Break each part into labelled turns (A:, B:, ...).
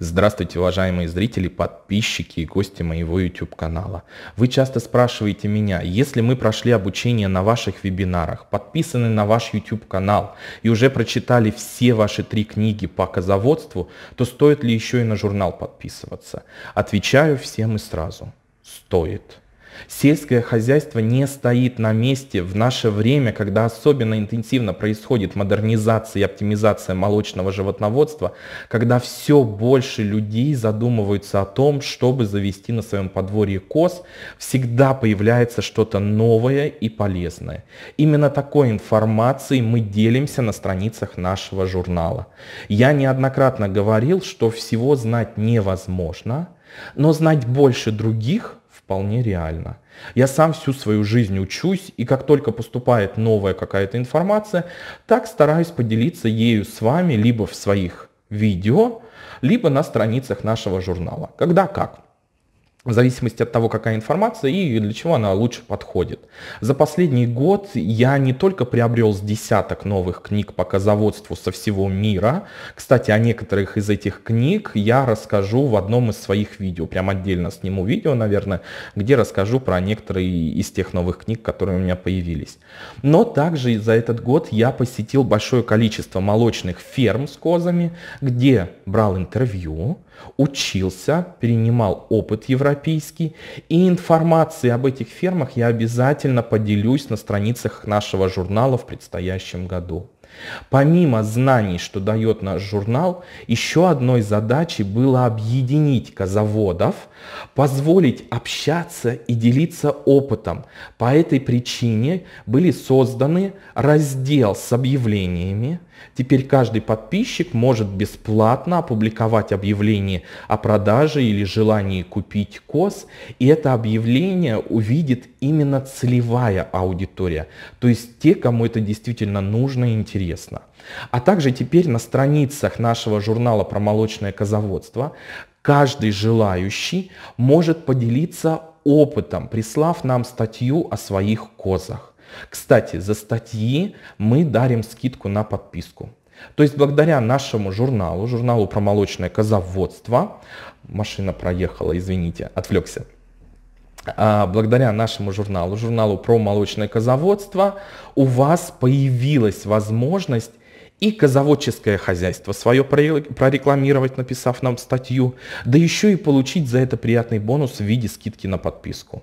A: Здравствуйте, уважаемые зрители, подписчики и гости моего YouTube-канала. Вы часто спрашиваете меня, если мы прошли обучение на ваших вебинарах, подписаны на ваш YouTube-канал и уже прочитали все ваши три книги по козоводству, то стоит ли еще и на журнал подписываться? Отвечаю всем и сразу. Стоит. Сельское хозяйство не стоит на месте в наше время, когда особенно интенсивно происходит модернизация и оптимизация молочного животноводства, когда все больше людей задумываются о том, чтобы завести на своем подворье коз, всегда появляется что-то новое и полезное. Именно такой информацией мы делимся на страницах нашего журнала. Я неоднократно говорил, что всего знать невозможно, но знать больше других – вполне реально. Я сам всю свою жизнь учусь, и как только поступает новая какая-то информация, так стараюсь поделиться ею с вами либо в своих видео, либо на страницах нашего журнала. Когда как в зависимости от того, какая информация и для чего она лучше подходит. За последний год я не только приобрел с десяток новых книг по козоводству со всего мира, кстати, о некоторых из этих книг я расскажу в одном из своих видео, прям отдельно сниму видео, наверное, где расскажу про некоторые из тех новых книг, которые у меня появились. Но также за этот год я посетил большое количество молочных ферм с козами, где брал интервью, учился, перенимал опыт евразийского европейский. И информации об этих фермах я обязательно поделюсь на страницах нашего журнала в предстоящем году. Помимо знаний, что дает наш журнал, еще одной задачей было объединить козаводов, позволить общаться и делиться опытом. По этой причине были созданы раздел с объявлениями. Теперь каждый подписчик может бесплатно опубликовать объявление о продаже или желании купить коз, и это объявление увидит именно целевая аудитория, то есть те, кому это действительно нужно и интересно интересно. А также теперь на страницах нашего журнала про молочное козоводство каждый желающий может поделиться опытом, прислав нам статью о своих козах. Кстати, за статьи мы дарим скидку на подписку. То есть благодаря нашему журналу, журналу про молочное козоводство, машина проехала, извините, отвлекся, а, благодаря нашему журналу, журналу про молочное козоводство, у вас появилась возможность и козоводческое хозяйство свое прорекламировать, написав нам статью, да еще и получить за это приятный бонус в виде скидки на подписку.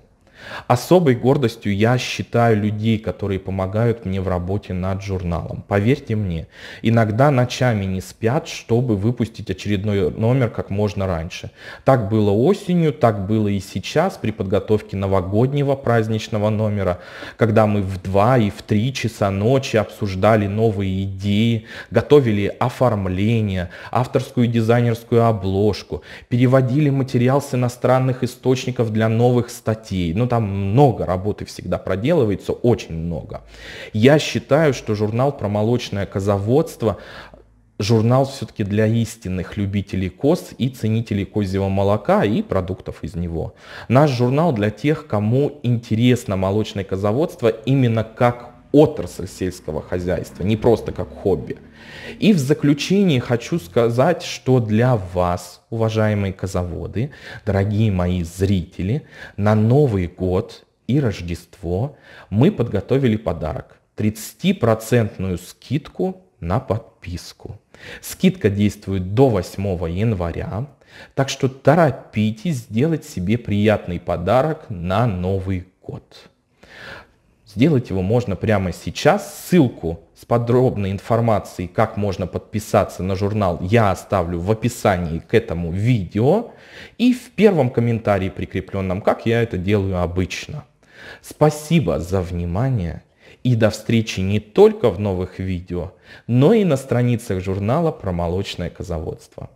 A: Особой гордостью я считаю людей, которые помогают мне в работе над журналом. Поверьте мне, иногда ночами не спят, чтобы выпустить очередной номер как можно раньше. Так было осенью, так было и сейчас при подготовке новогоднего праздничного номера, когда мы в 2 и в 3 часа ночи обсуждали новые идеи, готовили оформление, авторскую и дизайнерскую обложку, переводили материал с иностранных источников для новых статей. Ну, там много работы всегда проделывается, очень много. Я считаю, что журнал про молочное козоводство журнал все-таки для истинных любителей коз и ценителей козьего молока и продуктов из него. Наш журнал для тех, кому интересно молочное козоводство именно как отрасль сельского хозяйства, не просто как хобби. И в заключении хочу сказать, что для вас, уважаемые козаводы, дорогие мои зрители, на Новый год и Рождество мы подготовили подарок. 30% скидку на подписку. Скидка действует до 8 января, так что торопитесь сделать себе приятный подарок на Новый год. Сделать его можно прямо сейчас. Ссылку с подробной информацией, как можно подписаться на журнал, я оставлю в описании к этому видео и в первом комментарии прикрепленном, как я это делаю обычно. Спасибо за внимание и до встречи не только в новых видео, но и на страницах журнала про молочное козоводство.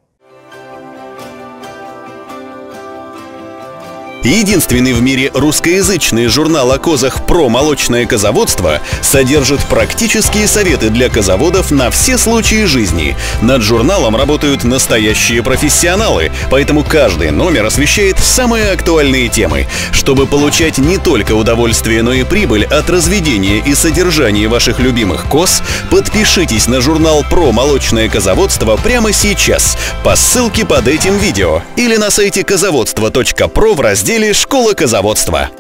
B: Единственный в мире русскоязычный журнал о козах про молочное козоводство содержит практические советы для козоводов на все случаи жизни. Над журналом работают настоящие профессионалы, поэтому каждый номер освещает самые актуальные темы. Чтобы получать не только удовольствие, но и прибыль от разведения и содержания ваших любимых коз, подпишитесь на журнал про молочное козоводство прямо сейчас по ссылке под этим видео или на сайте козоводства.про в разделе или «Школа казоводства».